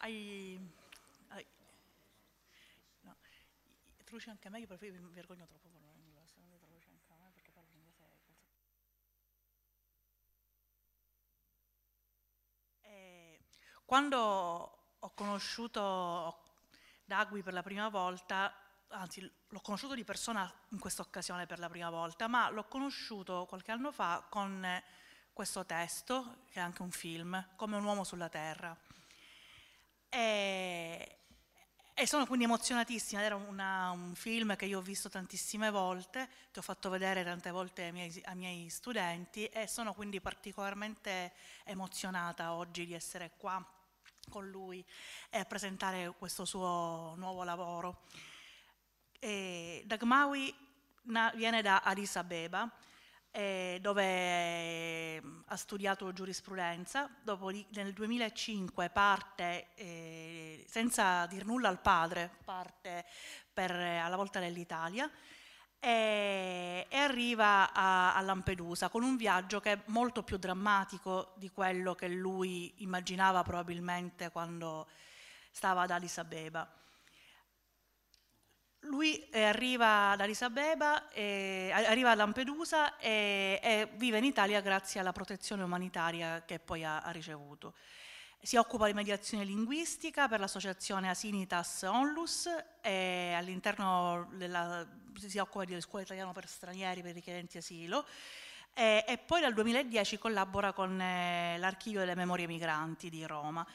ai, ai, no, traduce anche a me, io preferisco, mi vergogno troppo per parlare in inglese, quindi traduce anche a me perché parlo in inglese. Eh, e eh, quando ho conosciuto Dagui per la prima volta, anzi l'ho conosciuto di persona in questa occasione per la prima volta, ma l'ho conosciuto qualche anno fa con questo testo, che è anche un film, Come un uomo sulla terra. E, e sono quindi emozionatissima, era una, un film che io ho visto tantissime volte, che ho fatto vedere tante volte ai miei, ai miei, studenti e sono quindi particolarmente emozionata oggi di essere qua con lui e a presentare questo suo nuovo lavoro. E Dagmawi viene da Addis Abeba, eh, dove eh, ha studiato giurisprudenza, dopo nel 2005 parte, eh, senza dir nulla al padre, parte per, alla volta dell'Italia e, e, arriva a, a Lampedusa con un viaggio che è molto più drammatico di quello che lui immaginava probabilmente quando stava ad Addis Abeba. Lui eh, arriva da Addis eh, arriva a Lampedusa e, e, vive in Italia grazie alla protezione umanitaria che poi ha, ha ricevuto. Si occupa di mediazione linguistica per l'associazione Asinitas Onlus e all'interno della, si occupa di scuola italiana per stranieri per richiedenti asilo e, e poi dal 2010 collabora con eh, l'archivio delle memorie migranti di Roma.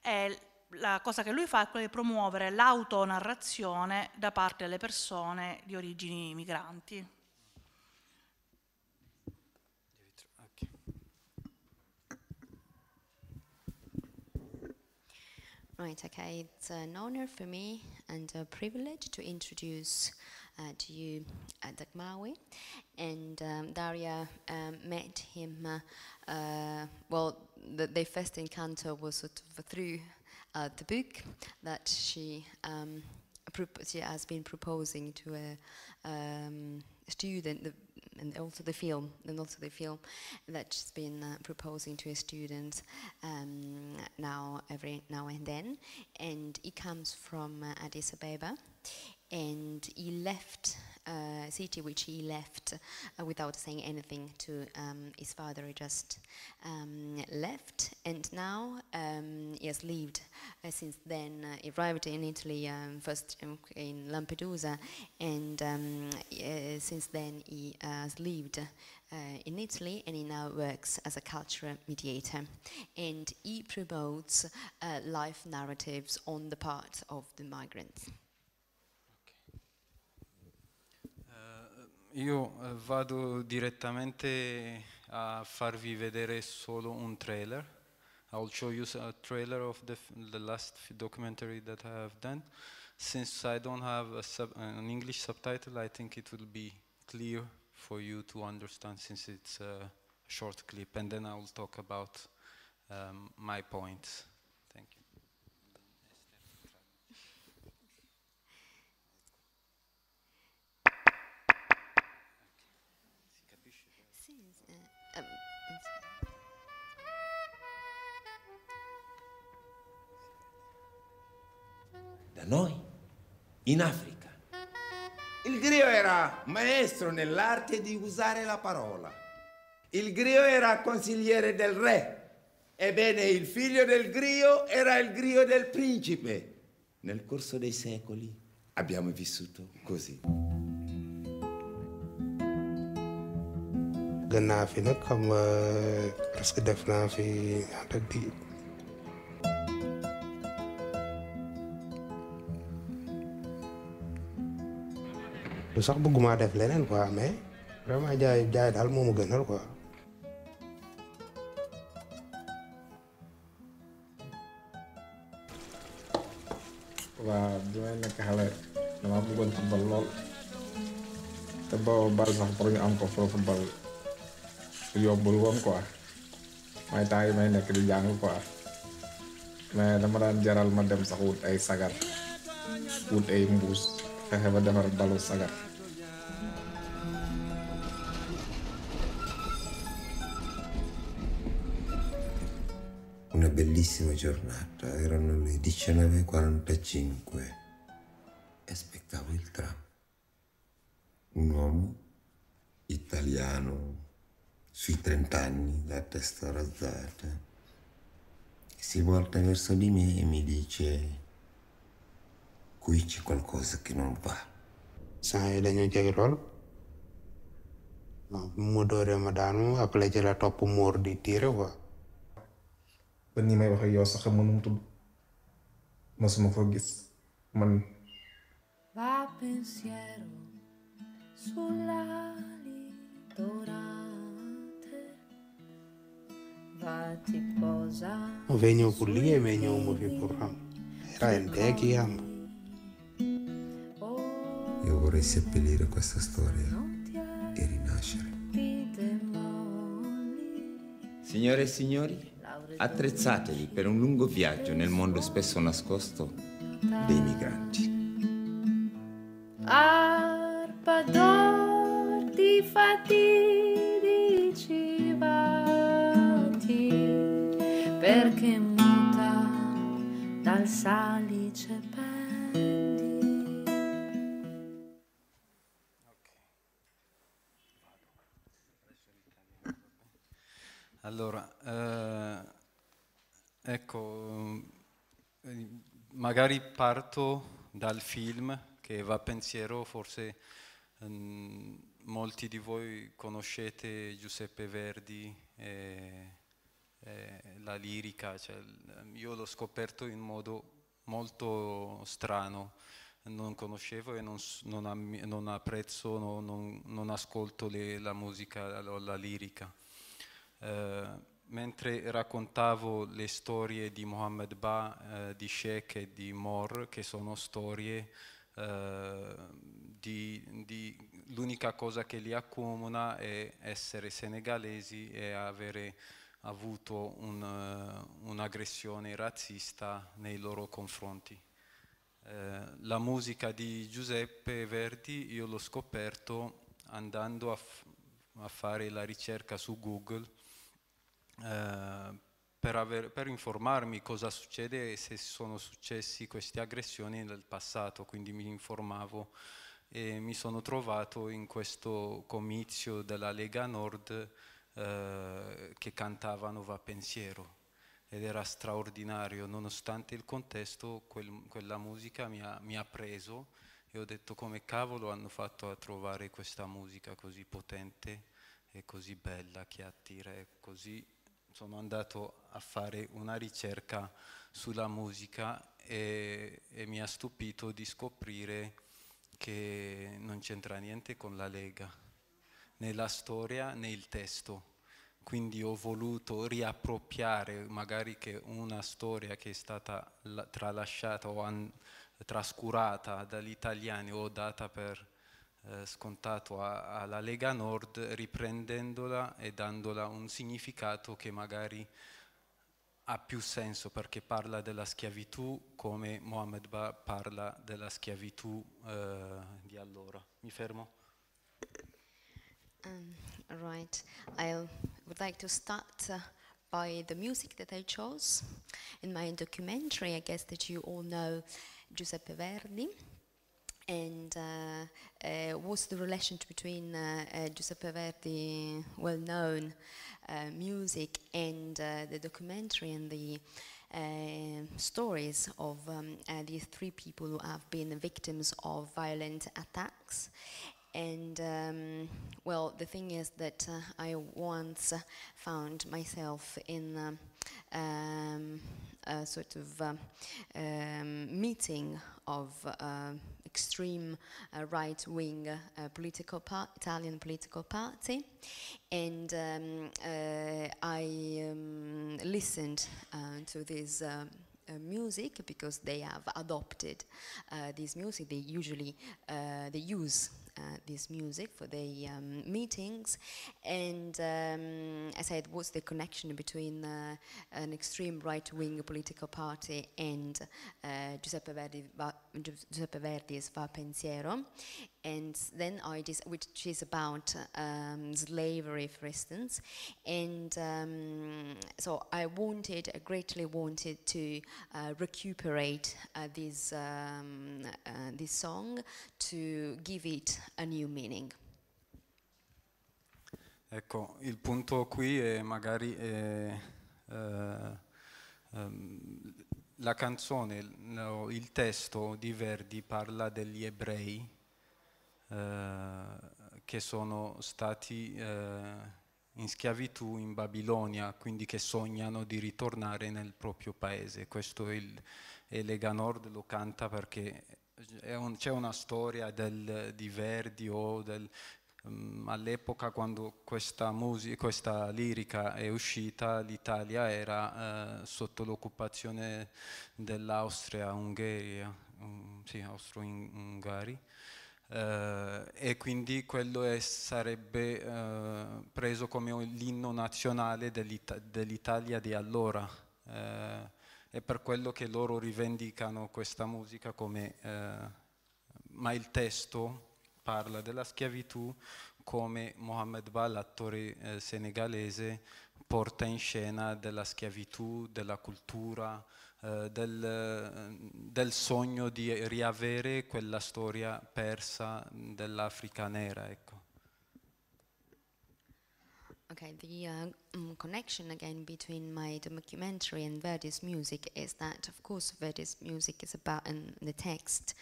E, la cosa che lui fa è quella di promuovere l'autonarrazione da parte delle persone di origini migranti. Right, okay. It's an honor for me and a privilege to introduce uh, to you uh, Dagmawi. And um, Daria um, met him, uh, uh, well, the, their first encounter was sort of through uh, the book that she, um, she has been proposing to a um, student, the, and also the film, and also the film that she's been uh, proposing to a student um, now every now and then, and he comes from uh, Addis Ababa, and he left uh, city which he left uh, without saying anything to um, his father. He just um, left and now um, he has lived uh, since then. he arrived in Italy um, first in Lampedusa and um, since then he has lived in Italy and he now works as a cultural mediator. And he promotes uh, life narratives on the part of the migrants. io eh, vado direttamente a farvi vedere solo un trailer. I'll show you a trailer of the, the last documentary that I have done. Since I don't have an English subtitle, I think it will be clear for you to understand since it's a short clip. And then I will talk about um, my points. da noi, in Africa. Il Grio era maestro nell'arte di usare la parola. Il Grio era consigliere del re. Ebbene, il figlio del Grio era il Grio del principe. Nel corso dei secoli abbiamo vissuto così. gannaa fi nag xam sax bëgguma def leneen quoi mais vraiment jaay jaay daal moo ma gënal quoi. waaw bi may nekk xale dama bëggoon football lool te ba bal sax pour ñu am ko fo bal yombul woon quoi may temps yi may nekk di jàng quoi mais dama daan jaral ma dem sax wut ay sagar wut ay mbuus fexe ba defar balu sagar bellissima giornata, erano le 19.45 e aspettavo il tram. Un uomo italiano sui 30 anni, la testa razzata, si volta verso di me e mi dice qui c'è qualcosa che non va. Sai da jege lool bu ma dooree ma daanu après ci la topp muur di tiro quoi ba ni may wax ak yow sax mënum tudd masuma ko gis man va pensiero sulla litorante vatti posa venivo por lì e venivo muovi por ram era il te che amo oh, io vorrei seppellire questa storia e rinascere signore e signori Attrezzatevi per un lungo viaggio nel mondo spesso nascosto dei migranti. Arpadorti fatidici vati perché muta dal salice pendi. Allora, eh, Ecco, eh, magari parto dal film che va pensiero, forse mh, mm, molti di voi conoscete Giuseppe Verdi, e, e la lirica, cioè, mm, io l'ho scoperto in modo molto strano, non conoscevo e non, non, am, non apprezzo, non, non ascolto le, la musica o la, la lirica. Eh, mentre raccontavo le storie di Mohammed Ba, eh, di Sheikh e di Mor, che sono storie eh, di, di l'unica cosa che li accomuna è essere senegalesi e avere avuto eh, un'aggressione razzista nei loro confronti. Eh, la musica di Giuseppe Verdi io l'ho scoperto andando a, a fare la ricerca su Google eh, per, aver, per, informarmi cosa succede e se sono successi queste aggressioni nel passato, quindi mi informavo e mi sono trovato in questo comizio della Lega Nord eh, che cantavano Va Pensiero ed era straordinario, nonostante il contesto quel, quella musica mi ha, mi ha preso e ho detto come cavolo hanno fatto a trovare questa musica così potente e così bella che attira e così sono andato a fare una ricerca sulla musica e, e mi ha stupito di scoprire che non c'entra niente con la Lega, né la storia né il testo. Quindi ho voluto riappropriare magari che una storia che è stata tralasciata o an, trascurata dagli italiani o data per eh, scontato a, alla Lega Nord riprendendola e dandola un significato che magari ha più senso perché parla della schiavitù come Mohamed Ba parla della schiavitù eh, di allora. Mi fermo. Um, right, I would like to start uh, by the music that I chose. In my documentary, I guess that you all know Giuseppe Verdi. and uh, uh, what's the relationship between uh, uh, Giuseppe Verdi, well-known music, and the documentary and the stories of um, these three people who have been victims of violent attacks and um, well, the thing is that uh, I once found myself in uh, um, a sort of um, um meeting of uh, extreme uh, right-wing uh, political Italian political party, and um, I um, listened to this music because they have adopted uh, this music. They usually uh, they use uh, this music for the um, meetings. And um, I said, what's the connection between uh, an extreme right-wing political party and uh, Giuseppe, Verdi, Va Giuseppe Verdi's Va Pensiero? and then ideas which is about um, slavery, for instance. And um, so I wanted, I greatly wanted to uh, recuperate uh, this um, uh, this song to give it a new meaning. Ecco, il punto qui è magari è, eh, ehm, la canzone, no, il testo di Verdi parla degli ebrei eh, che sono stati eh, in schiavitù in Babilonia, quindi che sognano di ritornare nel proprio paese. Questo è il, e Lega Nord lo canta perché un, c'è una storia del, di Verdi o del, um, all'epoca quando questa, musica, questa, lirica è uscita l'Italia era eh, sotto l'occupazione dell'Austria-Ungheria, um, sì, Austro-Ungari eh, e quindi quello è, sarebbe eh, preso come l'inno nazionale dell'Ita- dell'Italia di allora. Eh, è per quello che loro rivendicano questa musica come, eh, ma il testo parla della schiavitù come Mohamed Ba, l'attore eh, senegalese, porta in scena della schiavitù, della cultura, eh, del, eh, del, sogno di riavere quella storia persa dell'Africa nera. Ecco. Okay, the uh, um, connection again between my documentary and Verdi's music is that, of course, Verdi's music is about, and the text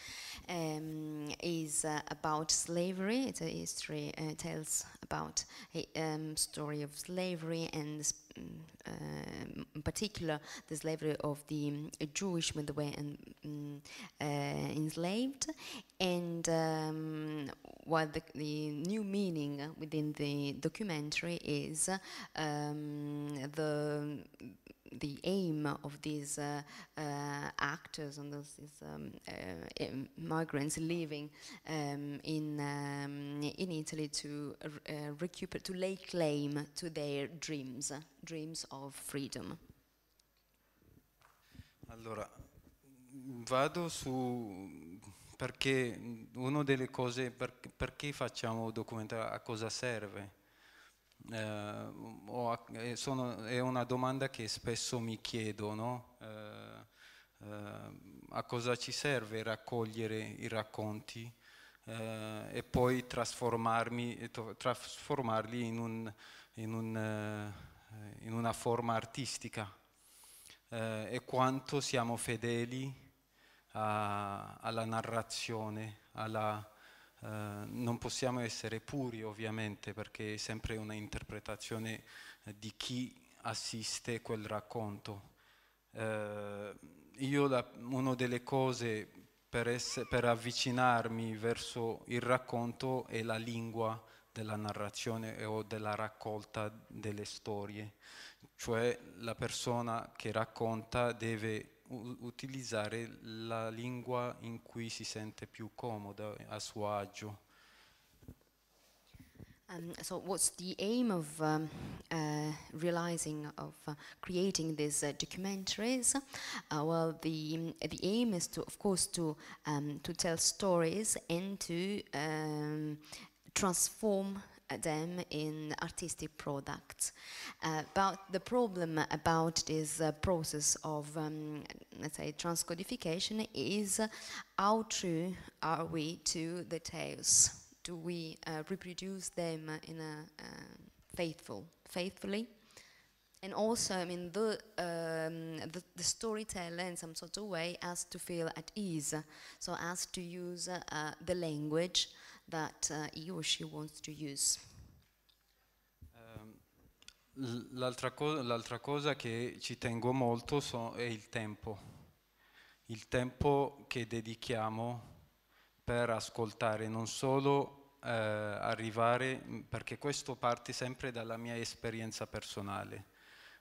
um, is uh, about slavery. It's a history, uh, tells about a um, story of slavery and the in particular the slavery of the mm, Jewish when they were enslaved, and um, what the, the, new meaning within the documentary is um, the the aim of these uh, uh, actors and those, these um, uh, migrants living um, in um, in Italy to uh, recuperate, to lay claim to their dreams, dreams of freedom. Allora, vado su perché una delle cose per, perché facciamo documentare a cosa serve. Eh, ho, eh, sono, è una domanda che spesso mi chiedono, eh, eh, a cosa ci serve raccogliere i racconti eh, e poi trasformarli in, un, in, un, eh, in, una forma artistica e quanto siamo fedeli a, alla narrazione, alla, eh, non possiamo essere puri ovviamente perché è sempre una interpretazione eh, di chi assiste quel racconto. Eh, io la, una delle cose per, esse, per, avvicinarmi verso il racconto è la lingua della narrazione o della raccolta delle storie, cioè la persona che racconta deve utilizzare la lingua in cui si sente più comoda, a suo agio. Um, so what's the aim of um, uh, realizing of uh, creating these uh, documentaries? Uh, well, the the aim is to, of course, to um, to tell stories and to um, transform them in artistic products. Uh, but the problem about this uh, process of, um, let's say, transcodification is how true are we to the tales? Do we uh, reproduce them in a uh, faithful, faithfully? And also, I mean, the, um, the, the, storyteller in some sort of way has to feel at ease, so has to use uh, the language that uh, he or she wants to use. Um, l'altra, co- l'altra, cosa che ci tengo molto so- è il tempo, il tempo che dedichiamo per ascoltare, non solo eh, arrivare, perché questo parte sempre dalla mia esperienza personale.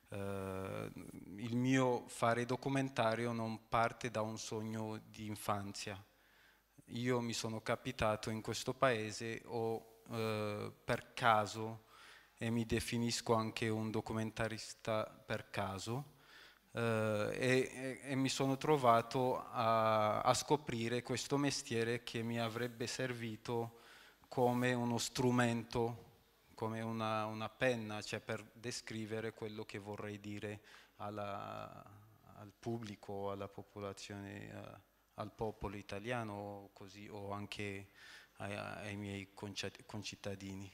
Eh, il mio fare documentario non parte da un sogno di infanzia, io mi sono capitato in questo paese o eh, per caso, e mi definisco anche un documentarista per caso, Uh, e, e, mi sono trovato a, a, scoprire questo mestiere che mi avrebbe servito come uno strumento, come una, una penna, cioè per descrivere quello che vorrei dire alla, al pubblico, alla popolazione. Uh, al popolo italiano così, o anche ai, ai miei concittadini.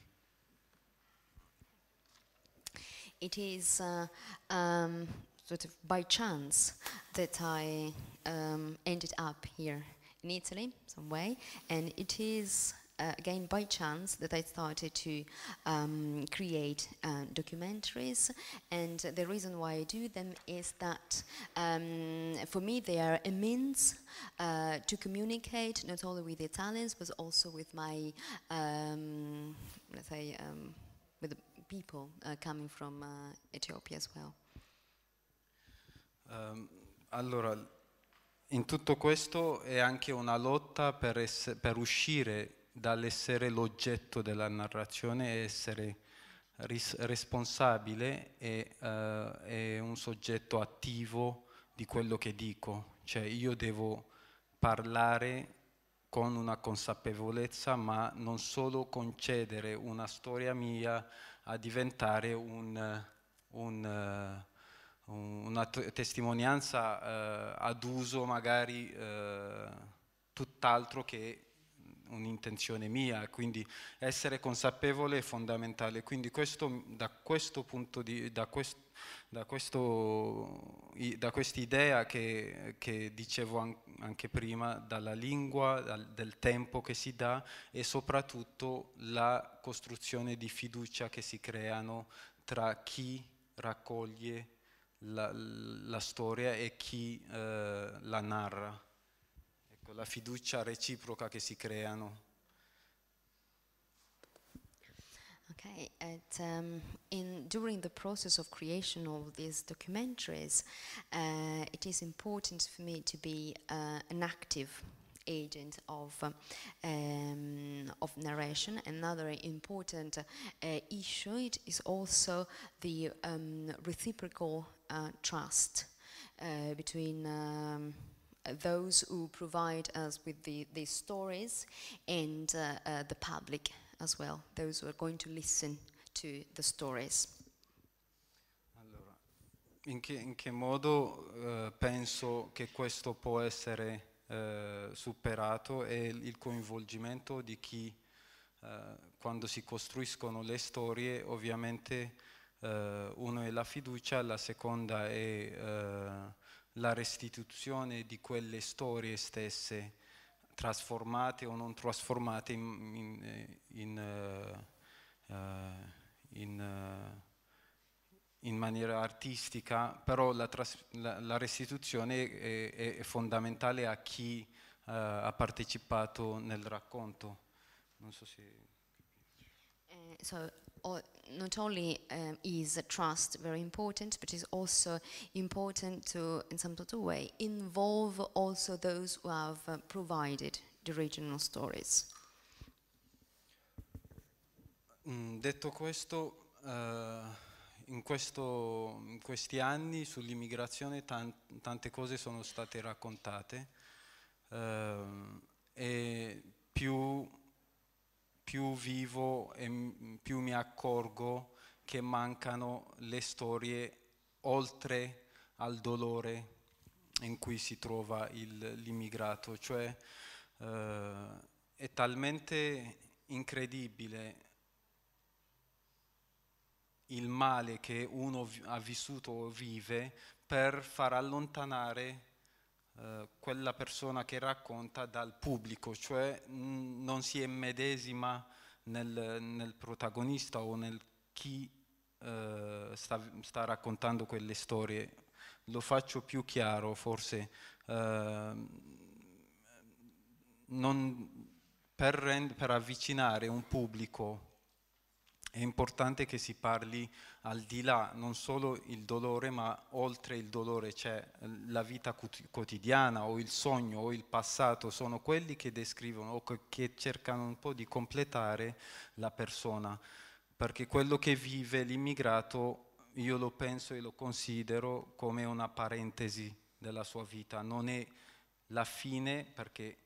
It is uh, um, sort of by chance that I um, ended up here in Italy, some way, and it is uh, again by chance that I started to um, create uh, documentaries. And the reason why I do them is that um, for me they are a means uh, to communicate not only with the Italians but also with my, um, let's say, um, with the people uh, coming from uh, Ethiopia as well. Um, allora, in tutto questo è anche una lotta per, per uscire dall'essere l'oggetto della narrazione e essere responsabile e, uh, eh, e, un soggetto attivo di quello che dico, cioè io devo parlare con una consapevolezza ma non solo concedere una storia mia a diventare un, un, uh, una testimonianza uh, ad uso magari eh, tutt'altro che un'intenzione mia, quindi essere consapevole è fondamentale. Quindi questo, da questo punto di da, quest, da, questo, da quest'idea che, che, dicevo anche prima, dalla lingua, dal, del tempo che si dà e soprattutto la costruzione di fiducia che si creano tra chi raccoglie la, la storia e chi eh, la narra. con la fiducia reciproca che si creano. Okay, at, um, in, during the process of creation of these documentaries, uh, it is important for me to be uh, an active agent of um, of narration. Another important uh, issue it is also the um, reciprocal uh, trust uh, between. Um, those who provide us with the, the stories and uh, uh, the public as well, those who are going to listen to the stories. Allora, in che, in che modo uh, penso che questo può essere uh, superato è il coinvolgimento di chi uh, quando si costruiscono le storie ovviamente uno è la fiducia, la seconda è la restituzione di quelle storie stesse, trasformate o non trasformate in, in, eh, in, uh, in uh, maniera artistica, però la, la, la restituzione è, è, fondamentale a chi uh, ha partecipato nel racconto. Non so se... So not only um, is trust very important, but is also important to, in some sort of way, involve also those who have uh, provided the regional stories. Mm, detto questo, uh, in, questo, in, questi anni sull'immigrazione tan tante cose sono state raccontate uh, e più più vivo e più mi accorgo che mancano le storie oltre al dolore in cui si trova il, l'immigrato, cioè eh, è talmente incredibile il male che uno ha vissuto o vive per far allontanare eh, quella persona che racconta dal pubblico, cioè non si immedesima nel, nel, protagonista o nel chi eh, sta, sta, raccontando quelle storie. Lo faccio più chiaro, forse. Ehm, non, per, per avvicinare un pubblico è importante che si parli al di là, non solo il dolore, ma oltre il dolore c'è cioè eh, la vita quotidiana o il sogno o il passato, sono quelli che descrivono o che cercano un po' di completare la persona, perché quello che vive l'immigrato io lo penso e lo considero come una parentesi della sua vita, non è la fine perché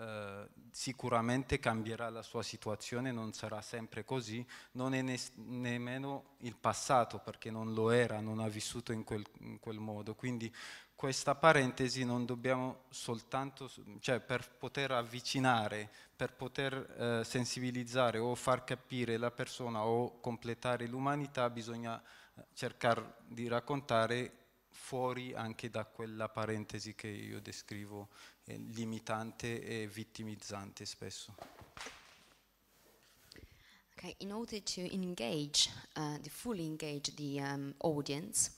eh, sicuramente cambierà la sua situazione, non sarà sempre così, non è ne nemmeno il passato perché non lo era, non ha vissuto in quel, in quel modo. Quindi questa parentesi non dobbiamo soltanto, cioè per poter avvicinare, per poter eh, sensibilizzare o far capire la persona o completare l'umanità bisogna eh, cercare di raccontare fuori anche da quella parentesi che io descrivo eh, limitante e vittimizzante spesso. Okay, in order to engage, uh, the fully engage the um, audience,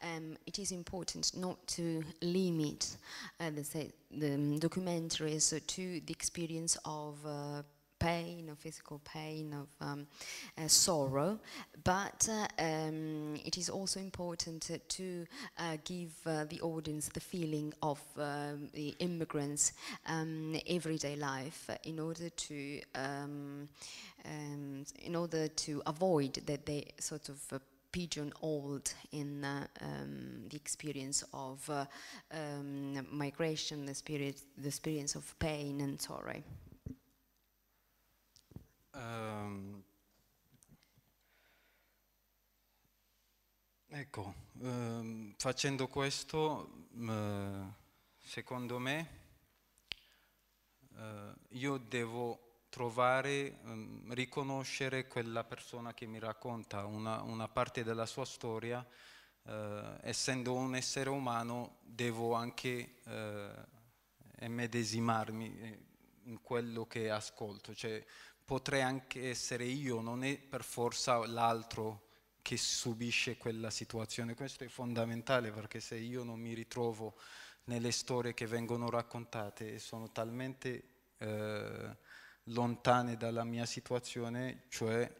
um, it is important not to limit uh, the, the, um, documentaries to the experience of uh, pain, of physical pain, of um, uh, sorrow, but uh, um, it is also important to uh, give uh, the audience the feeling of um, the immigrants' um, everyday life in order to um, um, in order to avoid that they sort of uh, pigeonholed in uh, um, the experience of uh, um, migration, the, spirit, the experience of pain and sorrow. Um, ecco, um, facendo questo, uh, secondo me, uh, io devo trovare, um, riconoscere quella persona che mi racconta una, una parte della sua storia, uh, essendo un essere umano devo anche eh, medesimarmi. in quello che ascolto, cioè potrei anche essere io, non è per forza l'altro che subisce quella situazione. Questo è fondamentale perché se io non mi ritrovo nelle storie che vengono raccontate e sono talmente eh, lontane dalla mia situazione, cioè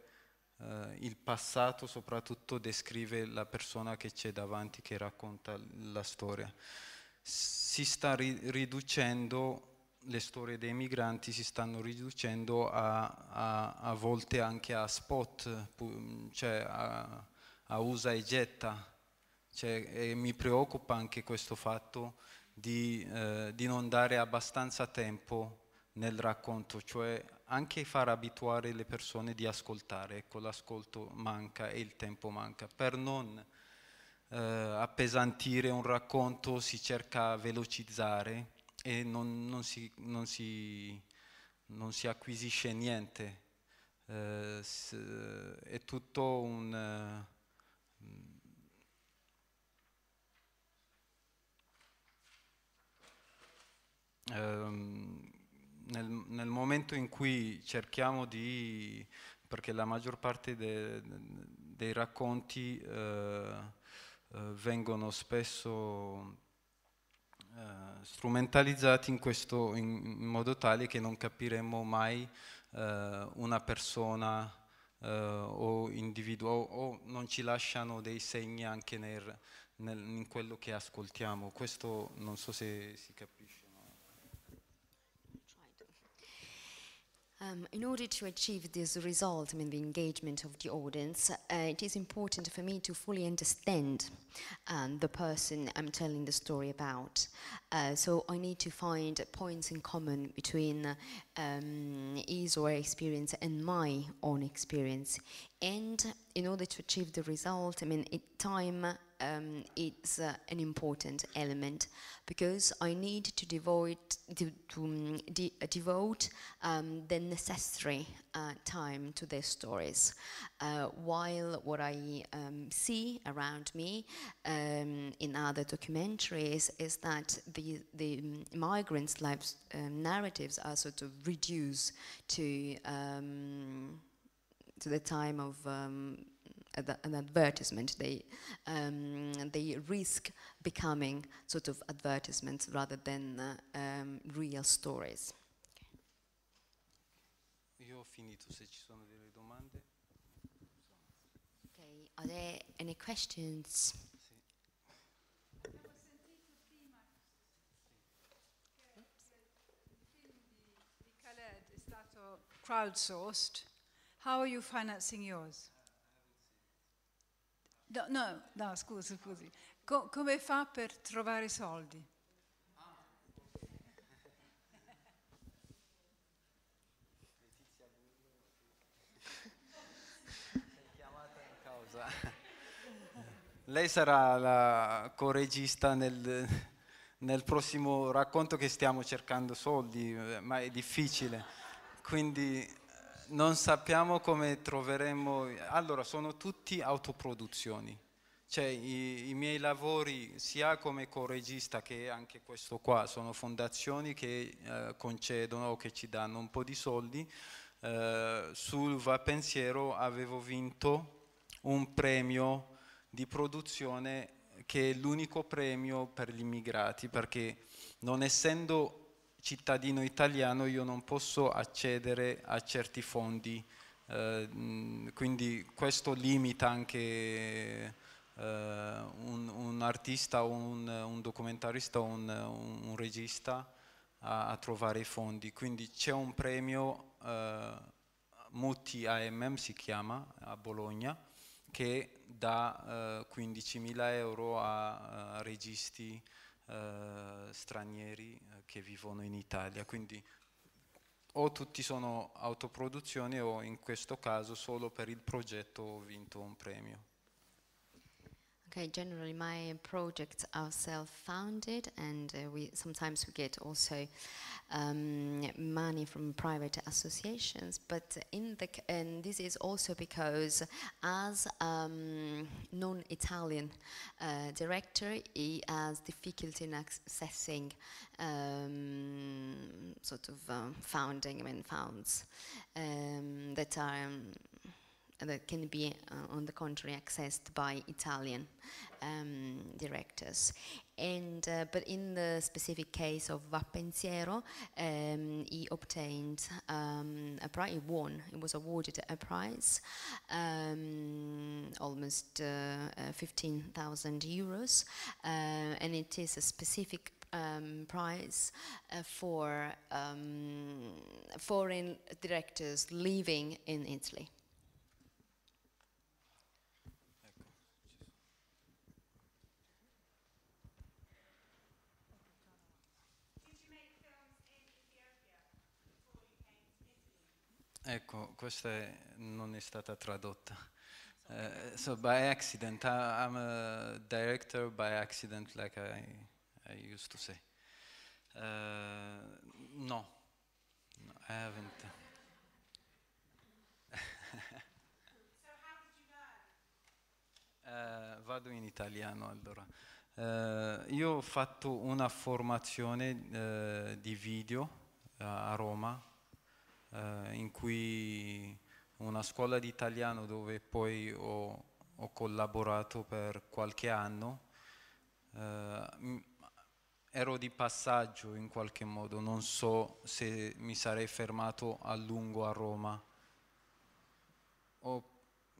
eh, il passato soprattutto descrive la persona che c'è davanti che racconta la storia. Si sta ri- riducendo le storie dei migranti si stanno riducendo a, a, a volte anche a spot, cioè a, a usa e getta. Cioè, e mi preoccupa anche questo fatto di, eh, di, non dare abbastanza tempo nel racconto, cioè anche far abituare le persone di ascoltare, ecco l'ascolto manca e il tempo manca, per non eh, appesantire un racconto si cerca a velocizzare, e non, non, si, non, si, non, si, acquisisce niente, eh, è tutto un... um, nel, nel, momento in cui cerchiamo di, perché la maggior parte de, de, dei racconti eh, eh, vengono spesso eh, strumentalizzati in, questo, in, modo tale che non capiremo mai eh, una persona eh, o individuo o, non ci lasciano dei segni anche nel, nel, in quello che ascoltiamo. Questo non so se si capisce. Um, in order to achieve this result, I mean the engagement of the audience, uh, it is important for me to fully understand um, the person I'm telling the story about. Uh, so I need to find points in common between um, his or her experience and my own experience. And in order to achieve the result, I mean, it, time um, it's uh, an important element because I need to devote to, to um, de uh, devote um, the necessary uh, time to their stories, uh, while what I um, see around me um, in other documentaries is that the the migrants' lives narratives are sort of reduced to to the time of an advertisement. They, um, they risk becoming sort of advertisements rather than uh, um, real stories. Io ho finito, se ci sono delle domande. Okay, are there any questions? crowdsourced. How are you financing yours? No, no, no, scusa, scusi. Co come fa per trovare soldi? Lei sarà la coregista nel, nel prossimo racconto che stiamo cercando soldi, ma è difficile. Quindi non sappiamo come troveremo. Allora, sono tutti autoproduzioni. Cioè, i, i, miei lavori, sia come corregista che anche questo qua, sono fondazioni che eh, concedono o che ci danno un po' di soldi. Eh, sul Va Pensiero avevo vinto un premio di produzione che è l'unico premio per gli immigrati, perché non essendo cittadino italiano io non posso accedere a certi fondi, eh, quindi questo limita anche eh, un, un, artista, un, un documentarista, un, un regista a, a, trovare i fondi. Quindi c'è un premio eh, Muti AMM si chiama a Bologna che dà eh, 15.000 euro a, a registi eh, stranieri eh, che vivono in Italia, quindi o tutti sono autoproduzioni o in questo caso solo per il progetto ho vinto un premio. Okay, generally my projects are self-founded and uh, we sometimes we get also um, money from private associations but in the and this is also because as um, non-Italian uh, director he has difficulty in accessing um, sort of um, funding. founding I mean funds um, that are um, uh, that can be, uh, on the contrary, accessed by Italian um, directors. And, uh, but in the specific case of Vapensiero, um, he obtained um, a prize, he won, he was awarded a prize, um, almost uh, uh 15,000 euros, uh, and it is a specific um, prize uh, for um, foreign directors living in Italy. Ecco, questa non è stata tradotta. Uh, so by accident, I, I'm a director by accident, like I, I used to say. Uh, no, no, I haven't. uh, vado in italiano allora. io ho fatto una formazione di video a Roma eh, in cui una scuola di italiano dove poi ho, ho collaborato per qualche anno, eh, ero di passaggio in qualche modo, non so se mi sarei fermato a lungo a Roma. O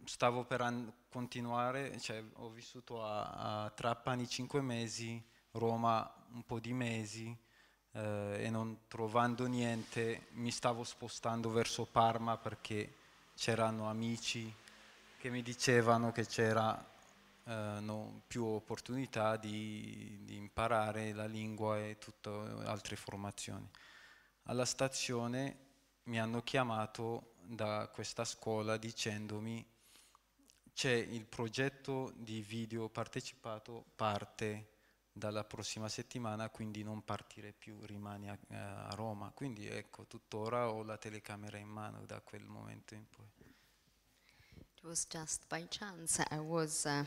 stavo per continuare, cioè, ho vissuto a, a Trappani cinque mesi, Roma un po' di mesi, eh, e non trovando niente mi stavo spostando verso Parma perché c'erano amici che mi dicevano che c'erano eh, più opportunità di, di imparare la lingua e tutte altre formazioni. Alla stazione mi hanno chiamato da questa scuola dicendomi c'è il progetto di video partecipato parte dalla prossima settimana quindi non partire più, rimani a, eh, a, Roma. Quindi ecco, tuttora ho la telecamera in mano da quel momento in poi. It was just by chance I was, uh,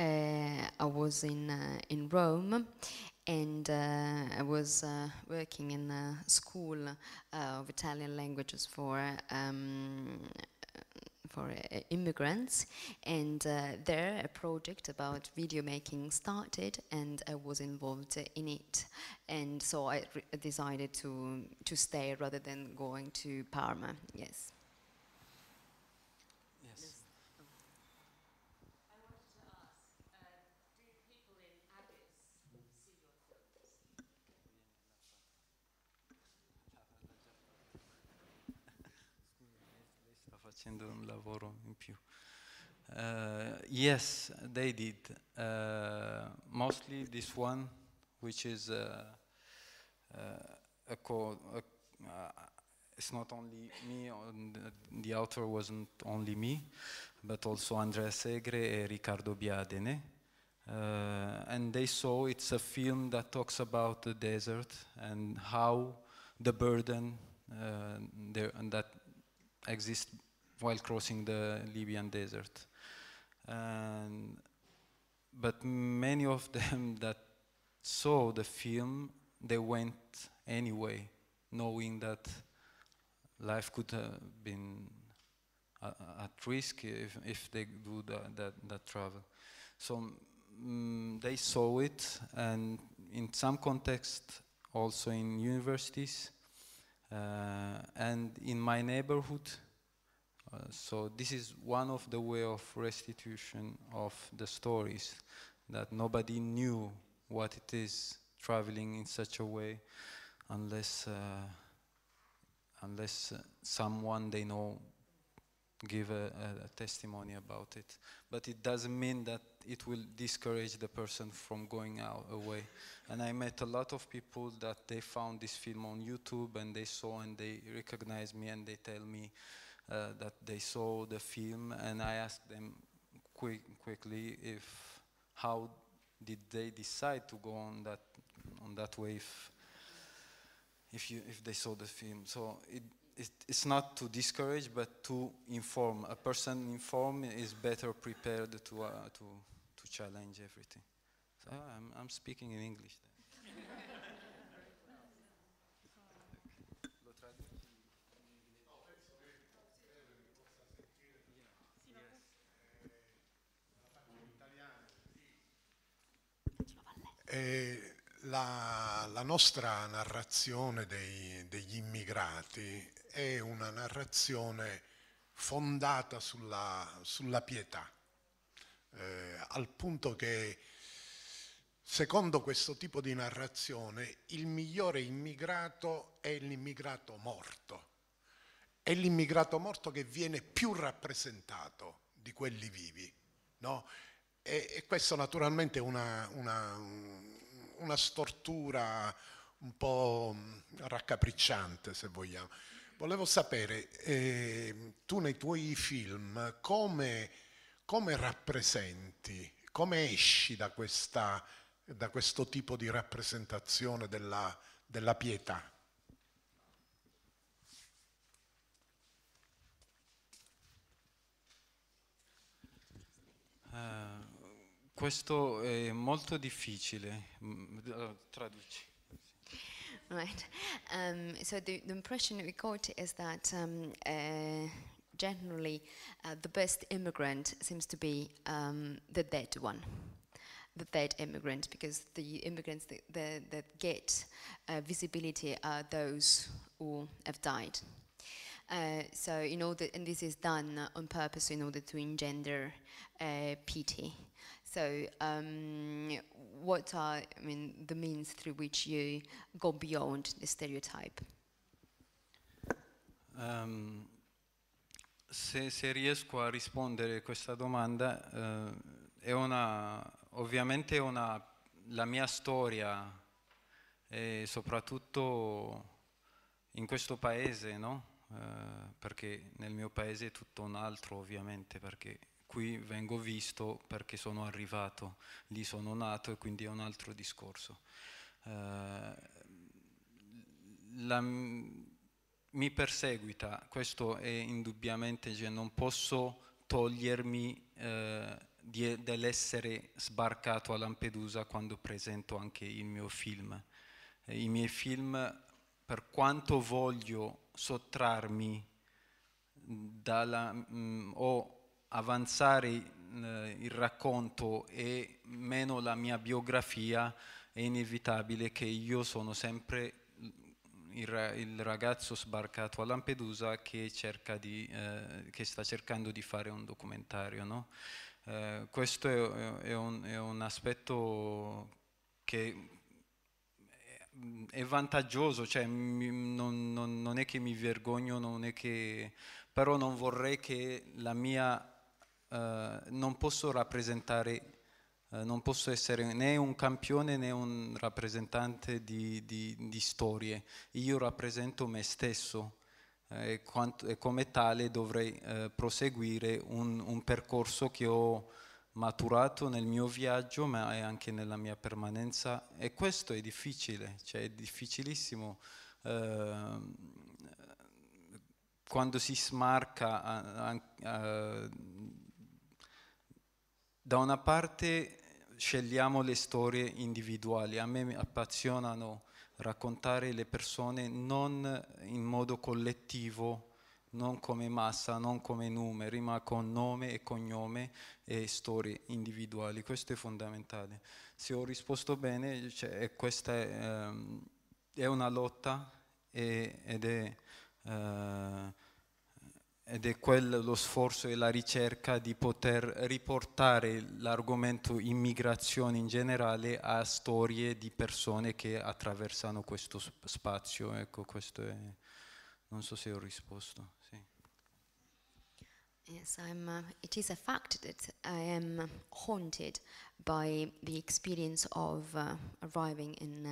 uh, I was in, uh, in Rome and uh, I was uh, working in a school uh, of Italian languages for um, for uh, immigrants. And uh, there, a project about video making started, and I was involved in it. And so I decided to to stay rather than going to Parma. Yes. facendo un lavoro in più. Uh, yes, they did. Uh, mostly this one, which is uh, uh a code. Uh, it's not only me, the, the, author wasn't only me, but also Andrea Segre and Riccardo Biadene. Uh, and they saw it's a film that talks about the desert and how the burden there, and that exists while crossing the Libyan desert. And, but many of them that saw the film, they went anyway, knowing that life could have been at risk if, if they do that, that, that travel. So mm, they saw it, and in some context, also in universities, uh, and in my neighborhood, uh, so this is one of the way of restitution of the stories that nobody knew what it is traveling in such a way unless uh, unless uh, someone they know give a, a, a, testimony about it. But it doesn't mean that it will discourage the person from going out away. And I met a lot of people that they found this film on YouTube and they saw and they recognized me and they tell me uh, that they saw the film, and I asked them quick, quickly if how did they decide to go on that on that way if if, you, if they saw the film. So it, it, it's not to discourage, but to inform. A person informed is better prepared to uh, to to challenge everything. So I'm I'm speaking in English. E eh, la, la, nostra narrazione dei, degli immigrati è una narrazione fondata sulla, sulla pietà, eh, al punto che secondo questo tipo di narrazione il migliore immigrato è l'immigrato morto, è l'immigrato morto che viene più rappresentato di quelli vivi. No? E, e questa naturalmente è una, una, una stortura un po' raccapricciante, se vogliamo. Volevo sapere, eh, tu nei tuoi film come, come rappresenti, come esci da, questa, da, questo tipo di rappresentazione della, della pietà? Uh. Questo è molto difficile. Mm, traduci. Right. Um, so the, the, impression we got is that um, uh, generally uh, the best immigrant seems to be um, the dead one. The dead immigrant, because the immigrants that, that, that get uh, visibility are those who have died. Uh, so, in order, and this is done on purpose in order to engender uh, pity. So, um, what are I mean the means through which you go beyond the stereotype? Um, se, se, riesco a rispondere a questa domanda, eh, è una, ovviamente una, la mia storia e soprattutto in questo paese, no? eh, perché nel mio paese è tutto un altro ovviamente, perché qui vengo visto perché sono arrivato, lì sono nato e quindi è un altro discorso. Eh, la, mi perseguita, questo è indubbiamente, cioè non posso togliermi eh, dell'essere sbarcato a Lampedusa quando presento anche il mio film. I miei film, per quanto voglio sottrarmi dalla, mh, mm, o avanzare eh, il racconto e meno la mia biografia, è inevitabile che io sono sempre il, ragazzo sbarcato a Lampedusa che, cerca di, eh, che sta cercando di fare un documentario. No? Eh, questo è, è, un, è, un, aspetto che è vantaggioso, cioè, non, non, non, è che mi vergogno, non è che, però non vorrei che la mia eh, non posso rappresentare, eh, non posso essere né un campione né un rappresentante di, di, di storie. Io rappresento me stesso eh, e, quanto, e, come tale dovrei eh, proseguire un, un percorso che ho maturato nel mio viaggio ma anche nella mia permanenza e questo è difficile, cioè è difficilissimo eh, quando si smarca a, a, da una parte eh, scegliamo le storie individuali, a me mi appassionano raccontare le persone non in modo collettivo, non come massa, non come numeri, ma con nome e cognome e storie individuali. Questo è fondamentale. Se ho risposto bene, cioè, questa è, ehm, è, una lotta e, ed è... Eh, ed è quello lo sforzo e la ricerca di poter riportare l'argomento immigrazione in generale a storie di persone che attraversano questo spazio. Ecco, questo è... Non so se ho risposto. Sì. Yes, I'm, uh, it is a fact that I am haunted by the experience of uh, arriving in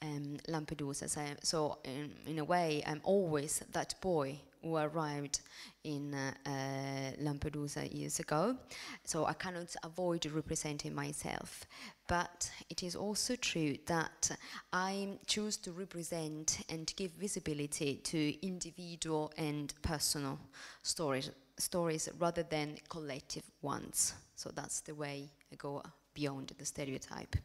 uh, um, Lampedusa. So, so um, in, in a way, I'm always that boy who arrived in uh, uh, Lampedusa years ago. So I cannot avoid representing myself. But it is also true that I choose to represent and give visibility to individual and personal stories, stories rather than collective ones. So that's the way I go beyond the stereotype.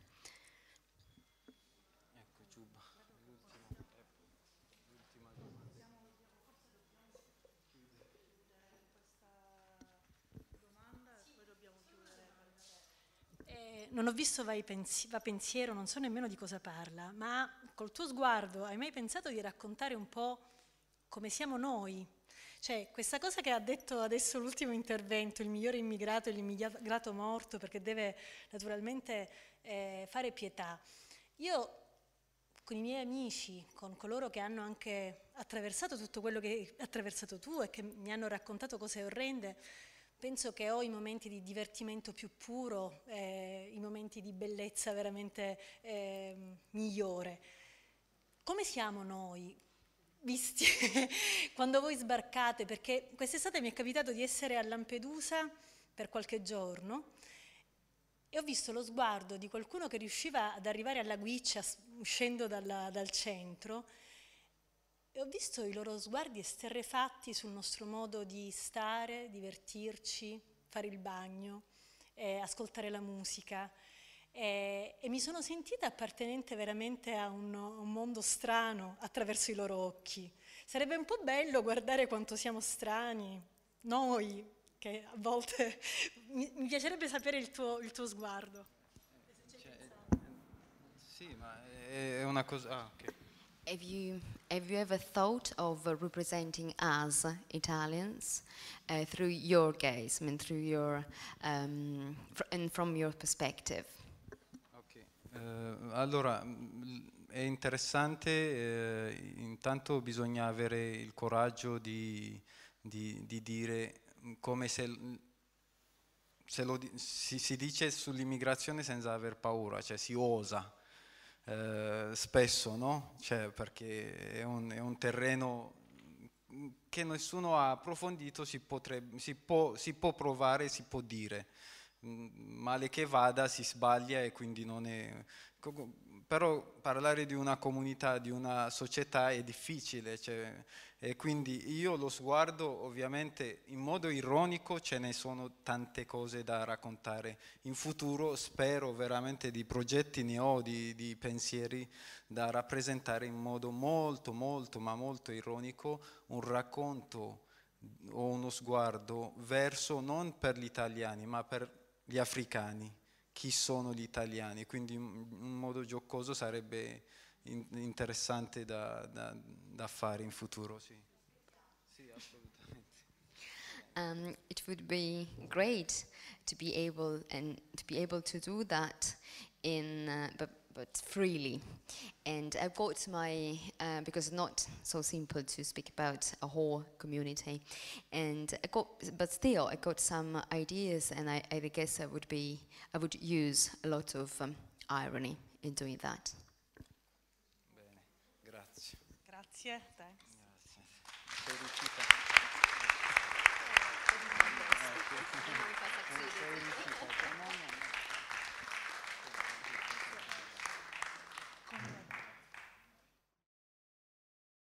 non ho visto vai pensi va pensiero, non so nemmeno di cosa parla, ma col tuo sguardo hai mai pensato di raccontare un po' come siamo noi? Cioè, questa cosa che ha detto adesso l'ultimo intervento, il migliore immigrato e l'immigrato morto, perché deve naturalmente eh, fare pietà. Io con i miei amici, con coloro che hanno anche attraversato tutto quello che hai attraversato tu e che mi hanno raccontato cose orrende, penso che ho i momenti di divertimento più puro, eh, i momenti di bellezza veramente eh, migliore. Come siamo noi? Visti quando voi sbarcate, perché quest'estate mi è capitato di essere a Lampedusa per qualche giorno e ho visto lo sguardo di qualcuno che riusciva ad arrivare alla guiccia uscendo dalla, dal centro e ho visto i loro sguardi esterrefatti sul nostro modo di stare, divertirci, fare il bagno, eh, ascoltare la musica. Eh, e mi sono sentita appartenente veramente a un, un mondo strano attraverso i loro occhi. Sarebbe un po' bello guardare quanto siamo strani, noi, che a volte mi, mi piacerebbe sapere il tuo, il tuo sguardo. Cioè, eh, sì, ma è una cosa... Ah, okay. Have you, have you ever thought of uh, representing us Italians uh, through your gaze, I mean, through your, um, fr and from your perspective? Okay. Uh, allora, mm, è interessante, eh, intanto bisogna avere il coraggio di, di, di dire mm, come se, mm, se lo, si, si dice sull'immigrazione senza aver paura, cioè si osa eh, spesso, no? cioè, perché è un, è un, terreno che nessuno ha approfondito, si, potrebbe, si, può, si può provare, si può dire mm, male che vada si sbaglia e quindi non è però parlare di una comunità, di una società è difficile, cioè, e quindi io lo sguardo ovviamente in modo ironico, ce ne sono tante cose da raccontare. In futuro spero veramente di progetti ne ho, di, di pensieri da rappresentare in modo molto, molto, ma molto ironico, un racconto o uno sguardo verso non per gli italiani, ma per gli africani chi sono gli italiani, quindi un modo giocoso sarebbe in, interessante da, da, da, fare in futuro. Sì, sì assolutamente. Um, it would be great to be able and to be able to do that in uh, but freely. And I've got my, uh, because it's not so simple to speak about a whole community. And I got, but still, I got some ideas, and I, I guess I would be, I would use a lot of um, irony in doing that. Bene, grazie. Grazie, thanks. Grazie.